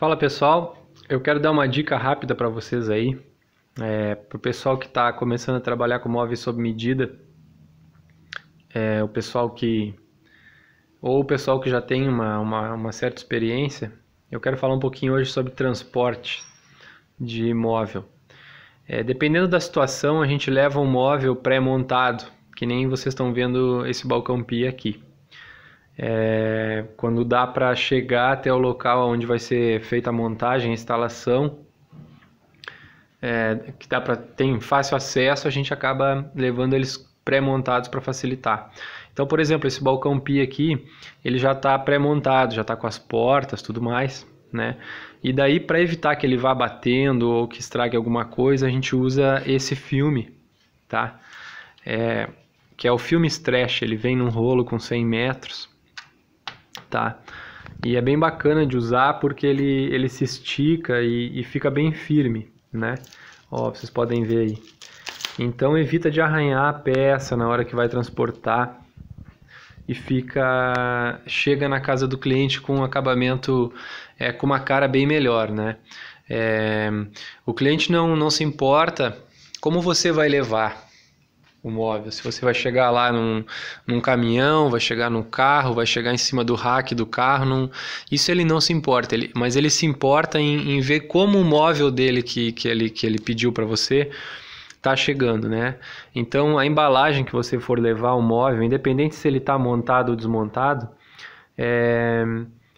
Fala pessoal, eu quero dar uma dica rápida para vocês aí, é, para o pessoal que está começando a trabalhar com móveis sob medida, é, o pessoal que ou o pessoal que já tem uma, uma, uma certa experiência, eu quero falar um pouquinho hoje sobre transporte de imóvel. É, dependendo da situação, a gente leva um móvel pré-montado, que nem vocês estão vendo esse balcão pia aqui. É, quando dá para chegar até o local onde vai ser feita a montagem, a instalação, é, que dá para tem fácil acesso, a gente acaba levando eles pré-montados para facilitar. Então, por exemplo, esse balcão pia aqui, ele já está pré-montado, já está com as portas, tudo mais, né? E daí, para evitar que ele vá batendo ou que estrague alguma coisa, a gente usa esse filme, tá? É, que é o filme Stretch, ele vem num rolo com 100 metros tá? E é bem bacana de usar porque ele, ele se estica e, e fica bem firme, né? Ó, vocês podem ver aí. Então evita de arranhar a peça na hora que vai transportar e fica chega na casa do cliente com um acabamento é, com uma cara bem melhor, né? É, o cliente não, não se importa como você vai levar, o móvel. Se você vai chegar lá num, num caminhão, vai chegar no carro, vai chegar em cima do rack do carro, isso ele não se importa, ele, mas ele se importa em, em, ver como o móvel dele que, que, ele, que ele pediu para você está chegando, né? Então a embalagem que você for levar o móvel, independente se ele está montado ou desmontado, é,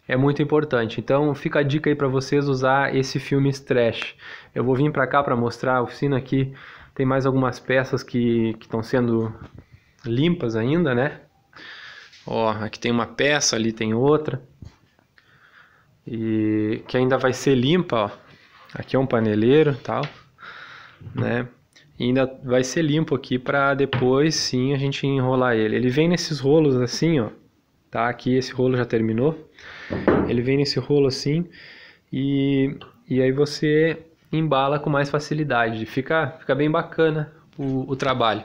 é muito importante. Então fica a dica aí para vocês usar esse filme stretch. Eu vou vir para cá para mostrar a oficina aqui tem mais algumas peças que estão sendo limpas ainda, né? Ó, aqui tem uma peça, ali tem outra. E que ainda vai ser limpa, ó. Aqui é um paneleiro, tal, né? E ainda vai ser limpo aqui para depois sim a gente enrolar ele. Ele vem nesses rolos assim, ó. Tá? Aqui esse rolo já terminou. Ele vem nesse rolo assim e e aí você embala com mais facilidade. Fica, fica bem bacana o, o trabalho.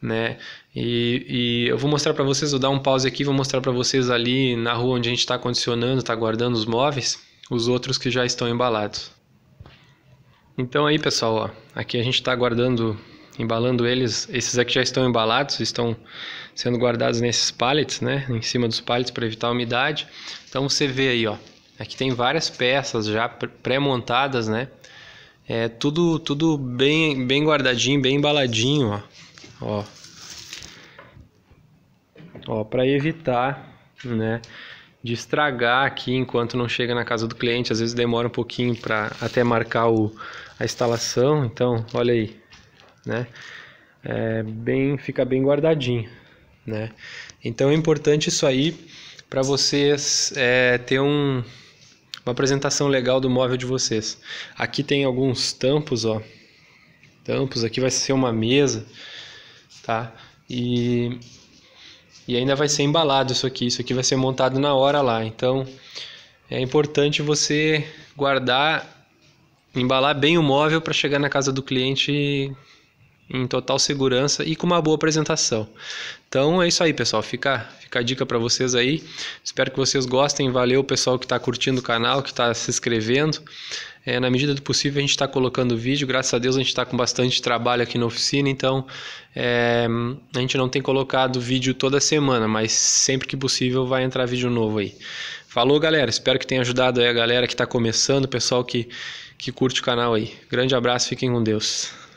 Né? E, e, eu vou mostrar para vocês, vou dar um pause aqui, vou mostrar para vocês ali na rua onde a gente está condicionando, está guardando os móveis, os outros que já estão embalados. Então aí pessoal, ó, aqui a gente está guardando, embalando eles, esses aqui já estão embalados, estão sendo guardados nesses pallets, né, em cima dos pallets para evitar a umidade. Então você vê aí, ó, aqui tem várias peças já pré-montadas, né, é tudo, tudo bem, bem guardadinho, bem embaladinho, ó. Ó. Ó, para evitar, né, de estragar aqui enquanto não chega na casa do cliente, às vezes demora um pouquinho para até marcar o, a instalação, então, olha aí, né? É bem, fica bem guardadinho, né? Então é importante isso aí para vocês é, ter um uma apresentação legal do móvel de vocês. Aqui tem alguns tampos, ó. Tampos, aqui vai ser uma mesa, tá? E, e ainda vai ser embalado isso aqui. Isso aqui vai ser montado na hora lá. Então é importante você guardar, embalar bem o móvel para chegar na casa do cliente em total segurança e com uma boa apresentação. Então é isso aí, pessoal. Fica, fica a dica para vocês aí. Espero que vocês gostem. Valeu, pessoal que está curtindo o canal, que está se inscrevendo. É, na medida do possível, a gente está colocando vídeo. Graças a Deus, a gente está com bastante trabalho aqui na oficina, então é, a gente não tem colocado vídeo toda semana, mas sempre que possível vai entrar vídeo novo aí. Falou, galera. Espero que tenha ajudado aí a galera que está começando, o pessoal que, que curte o canal aí. Grande abraço, fiquem com Deus.